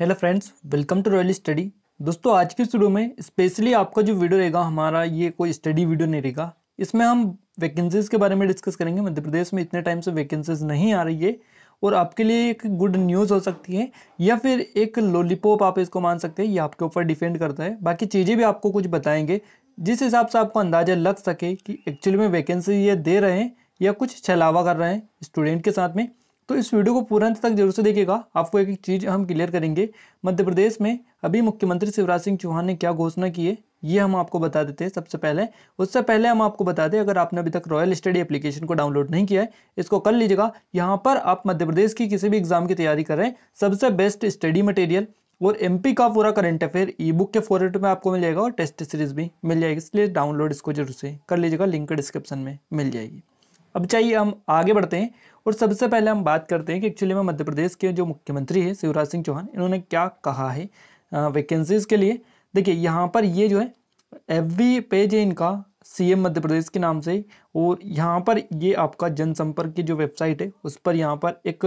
hello friends welcome to royal study दोस्तों आज के वीडियो में स्पेशली आपका जो वीडियो रहेगा हमारा ये कोई स्टडी वीडियो नहीं रहेगा इसमें हम वैकेंसीज के बारे में डिस्कस करेंगे मध्य प्रदेश में इतने टाइम से वैकेंसीज नहीं आ रही है और आपके लिए एक गुड न्यूज़ हो सकती है या फिर एक लॉलीपॉप आप इसको मान सकते हैं ये आपके ऊपर डिपेंड करता है बाकी चीज़ें भी आपको कुछ बताएंगे जिस हिसाब से आपको अंदाज़ा लग सके कि एक्चुअली में वैकेंसी ये दे रहे हैं या कुछ छलावा कर रहे हैं स्टूडेंट के साथ में तो इस वीडियो को पूरा अंत तक जरूर से देखिएगा आपको एक एक चीज़ हम क्लियर करेंगे मध्य प्रदेश में अभी मुख्यमंत्री शिवराज सिंह चौहान ने क्या घोषणा की है ये हम आपको बता देते हैं सबसे पहले उससे पहले हम आपको बता दें अगर आपने अभी तक रॉयल स्टडी एप्लीकेशन को डाउनलोड नहीं किया है इसको कर लीजिएगा यहाँ पर आप मध्य प्रदेश की किसी भी एग्जाम की तैयारी कर रहे हैं सबसे बेस्ट स्टडी मटेरियल और एम का पूरा करंट अफेयर ई बुक के फॉरेट में आपको मिल जाएगा और टेस्ट सीरीज भी मिल जाएगी इसलिए डाउनलोड इसको जरूर से कर लीजिएगा लिंक डिस्क्रिप्शन में मिल जाएगी अब चाहिए हम आगे बढ़ते हैं और सबसे पहले हम बात करते हैं कि एक्चुअली में मध्य प्रदेश के जो मुख्यमंत्री है शिवराज सिंह चौहान इन्होंने क्या कहा है वैकेंसीज़ के लिए देखिए यहाँ पर ये जो है एवरी पेज है इनका सीएम मध्य प्रदेश के नाम से और यहाँ पर ये आपका जनसंपर्क की जो वेबसाइट है उस पर यहाँ पर एक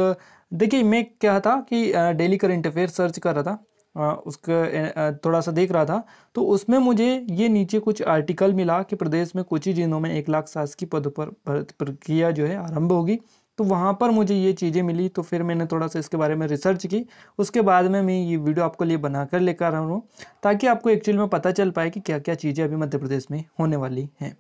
देखिए मैं क्या था कि डेली करंट अफेयर सर्च कर रहा था उसका थोड़ा सा देख रहा था तो उसमें मुझे ये नीचे कुछ आर्टिकल मिला कि प्रदेश में कुछ ही दिनों में एक लाख शासकीय पदों पर भर्ती प्रक्रिया जो है आरंभ होगी तो वहाँ पर मुझे ये चीज़ें मिली तो फिर मैंने थोड़ा सा इसके बारे में रिसर्च की उसके बाद में मैं ये वीडियो आपको लिए बनाकर लेकर आ रहा हूँ ताकि आपको एक्चुअली में पता चल पाए कि क्या क्या चीज़ें अभी मध्य प्रदेश में होने वाली हैं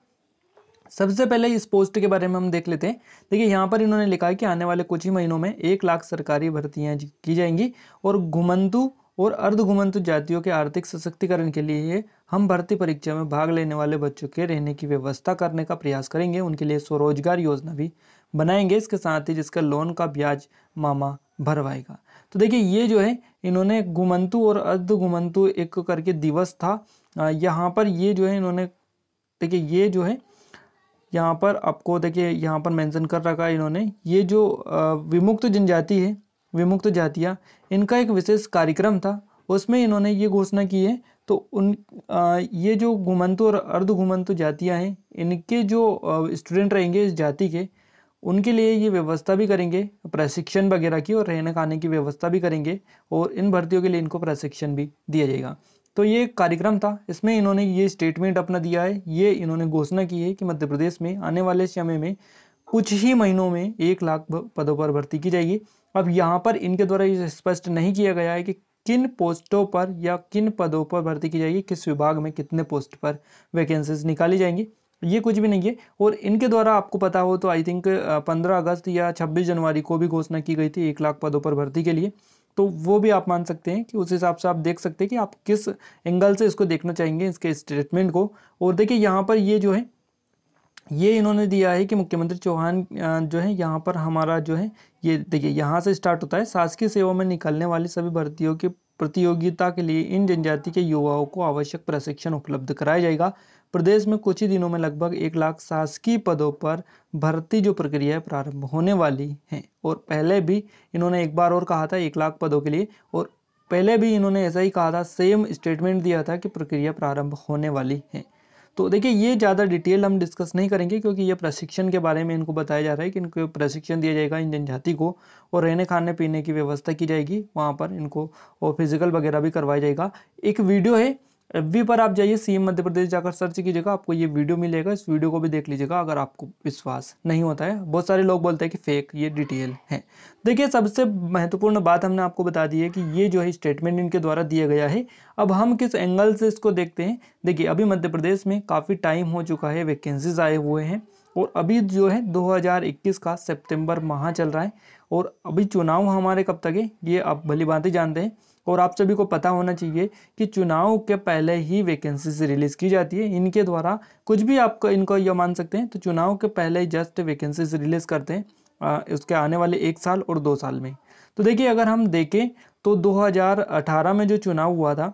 सबसे पहले इस पोस्ट के बारे में हम देख लेते हैं देखिए यहाँ पर इन्होंने लिखा है कि आने वाले कुछ ही महीनों में एक लाख सरकारी भर्तियाँ की जाएंगी और घुमंतु और अर्धघुमंतु जातियों के आर्थिक सशक्तिकरण के लिए हम भर्ती परीक्षा में भाग लेने वाले बच्चों के रहने की व्यवस्था करने का प्रयास करेंगे उनके लिए स्वरोजगार योजना भी बनाएंगे इसके साथ ही जिसका लोन का ब्याज मामा भरवाएगा तो देखिए ये जो है इन्होंने घुमंतु और अर्धघुमंतु एक करके दिवस था यहाँ पर ये जो है इन्होंने देखिए ये जो है यहाँ पर आपको देखिए यहाँ पर मेंशन कर रखा है इन्होंने ये जो विमुक्त जनजाति है विमुक्त जातियाँ इनका एक विशेष कार्यक्रम था उसमें इन्होंने ये घोषणा की है तो उन आ, ये जो घुमंतु और अर्ध घुमंतु जातियाँ हैं इनके जो स्टूडेंट रहेंगे इस जाति के उनके लिए ये व्यवस्था भी करेंगे प्रशिक्षण वगैरह की और रहने खाने की व्यवस्था भी करेंगे और इन भर्तियों के लिए इनको प्रशिक्षण भी दिया जाएगा तो ये कार्यक्रम था इसमें इन्होंने ये स्टेटमेंट अपना दिया है ये इन्होंने घोषणा की है कि मध्य प्रदेश में आने वाले समय में कुछ ही महीनों में एक लाख पदों पर भर्ती की जाएगी अब यहाँ पर इनके द्वारा ये स्पष्ट नहीं किया गया है कि किन पोस्टों पर या किन पदों पर भर्ती की जाएगी किस विभाग में कितने पोस्ट पर वैकेंसीज निकाली जाएंगी ये कुछ भी नहीं है और इनके द्वारा आपको पता हो तो आई थिंक पंद्रह अगस्त या छब्बीस जनवरी को भी घोषणा की गई थी एक लाख पदों पर भर्ती के लिए तो वो भी आप मान सकते हैं कि उस हिसाब से आप देख सकते हैं कि आप किस एंगल से इसको देखना चाहेंगे इसके स्टेटमेंट को और देखिए यहाँ पर ये जो है ये इन्होंने दिया है कि मुख्यमंत्री चौहान जो है यहाँ पर हमारा जो है ये देखिए यहाँ से स्टार्ट होता है शासकीय सेवा में निकलने वाली सभी भर्तियों के प्रतियोगिता के लिए इन जनजाति के युवाओं को आवश्यक प्रशिक्षण उपलब्ध कराया जाएगा प्रदेश में कुछ ही दिनों में लगभग एक लाख शासकीय पदों पर भर्ती जो प्रक्रिया प्रारंभ होने वाली है और पहले भी इन्होंने एक बार और कहा था एक लाख पदों के लिए और पहले भी इन्होंने ऐसा ही कहा था सेम स्टेटमेंट दिया था कि प्रक्रिया प्रारंभ होने वाली है तो देखिए ये ज़्यादा डिटेल हम डिस्कस नहीं करेंगे क्योंकि ये प्रशिक्षण के बारे में इनको बताया जा रहा है कि इनको प्रशिक्षण दिया जाएगा इन जनजाति को और रहने खाने पीने की व्यवस्था की जाएगी वहाँ पर इनको और फिजिकल वगैरह भी करवाया जाएगा एक वीडियो है बी पर आप जाइए सी मध्य प्रदेश जाकर सर्च कीजिएगा आपको ये वीडियो मिलेगा इस वीडियो को भी देख लीजिएगा अगर आपको विश्वास नहीं होता है बहुत सारे लोग बोलते हैं कि फेक ये डिटेल है देखिए सबसे महत्वपूर्ण बात हमने आपको बता दी है कि ये जो है स्टेटमेंट इनके द्वारा दिया गया है अब हम किस एंगल से इसको देखते हैं देखिए अभी मध्य प्रदेश में काफ़ी टाइम हो चुका है वैकेंसीज आए हुए हैं और अभी जो है 2021 का सितंबर माह चल रहा है और अभी चुनाव हमारे कब तक है ये आप भली ही जानते हैं और आप सभी को पता होना चाहिए कि चुनाव के पहले ही वैकेंसीज रिलीज़ की जाती है इनके द्वारा कुछ भी आपको इनको यह मान सकते हैं तो चुनाव के पहले ही जस्ट वैकेंसीज रिलीज़ करते हैं उसके आने वाले एक साल और दो साल में तो देखिए अगर हम देखें तो 2018 में जो चुनाव हुआ था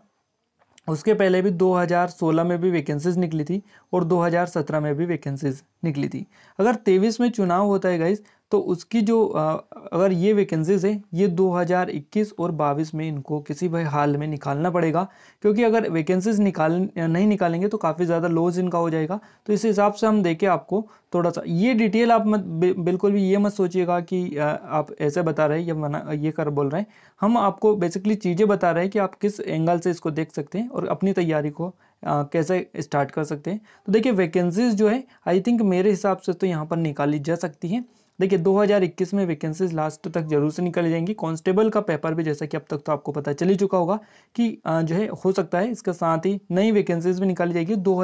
उसके पहले भी 2016 में भी वैकेंसीज निकली थी और 2017 में भी वैकेंसीज निकली थी अगर तेईस में चुनाव होता है गाइज तो उसकी जो अगर ये वैकेंसीज़ है ये 2021 और 22 में इनको किसी भी हाल में निकालना पड़ेगा क्योंकि अगर वैकेंसीज़ निकाल नहीं निकालेंगे तो काफ़ी ज़्यादा लॉस इनका हो जाएगा तो इस हिसाब से हम देखें आपको थोड़ा सा ये डिटेल आप मत बिल्कुल भी ये मत सोचिएगा कि आप ऐसे बता रहे हैं या मना ये कर बोल रहे हैं हम आपको बेसिकली चीज़ें बता रहे हैं कि आप किस एंगल से इसको देख सकते हैं और अपनी तैयारी को आ, कैसे स्टार्ट कर सकते हैं तो देखिए वैकेंसीज जो है आई थिंक मेरे हिसाब से तो यहाँ पर निकाली जा सकती हैं देखिए 2021 में वैकेंसीज लास्ट तक जरूर से निकल जाएंगी कांस्टेबल का पेपर भी जैसा कि अब तक तो आपको पता चल ही चुका होगा कि जो है हो सकता है इसके साथ ही नई वैकेंसीज भी निकाली जाएगी दो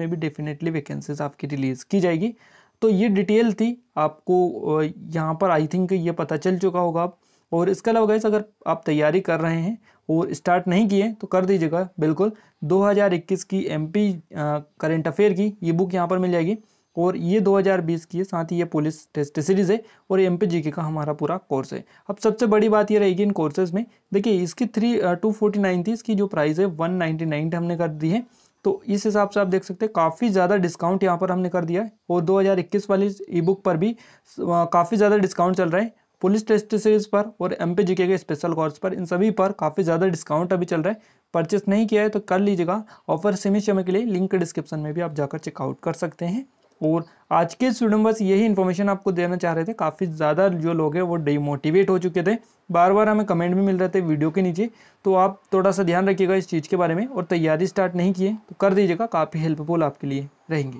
में भी डेफिनेटली वैकेंसीज आपकी रिलीज़ की जाएगी तो ये डिटेल थी आपको यहाँ पर आई थिंक ये पता चल चुका होगा आप और इसके अलावा गैस अगर आप तैयारी कर रहे हैं और स्टार्ट नहीं किए तो कर दीजिएगा बिल्कुल 2021 की एमपी करंट अफेयर की ये बुक यहाँ पर मिल जाएगी और ये 2020 की है साथ ही ये पुलिस टेस्ट सीरीज़ है और एम पी का हमारा पूरा कोर्स है अब सबसे बड़ी बात ये रहेगी इन कोर्सेज में देखिए इसकी थ्री टू फोर्टी नाइन थी इसकी जो प्राइस है वन नाइन्टी हमने कर दी है तो इस हिसाब से आप देख सकते हैं काफ़ी ज़्यादा डिस्काउंट यहाँ पर हमने कर दिया है और 2021 वाली ई बुक पर भी काफ़ी ज़्यादा डिस्काउंट चल रहा है पुलिस टेस्ट सीरीज़ पर और एम पी के स्पेशल कोर्स पर इन सभी पर काफ़ी ज़्यादा डिस्काउंट अभी चल रहा है परचेस नहीं किया है तो कर लीजिएगा ऑफर सेमी समय के लिए लिंक डिस्क्रिप्शन में भी आप जाकर चेकआउट कर सकते हैं और आज के स्टूडेंट बस यही इन्फॉर्मेशन आपको देना चाह रहे थे काफ़ी ज़्यादा जो लोग हैं वो डिमोटिवेट हो चुके थे बार बार हमें कमेंट भी मिल रहे थे वीडियो के नीचे तो आप थोड़ा सा ध्यान रखिएगा इस चीज़ के बारे में और तैयारी स्टार्ट नहीं किए तो कर दीजिएगा काफ़ी हेल्पफुल आपके लिए रहेंगे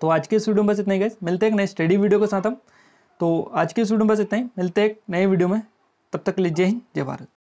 तो आज के स्टूडेंट बस इतना ही गए मिलते हैं नए स्टडी वीडियो के साथ हम तो आज के स्टूडेंट बस इतना ही मिलते हैं नए वीडियो में तब तक लीजिए जय हिंद जय भारत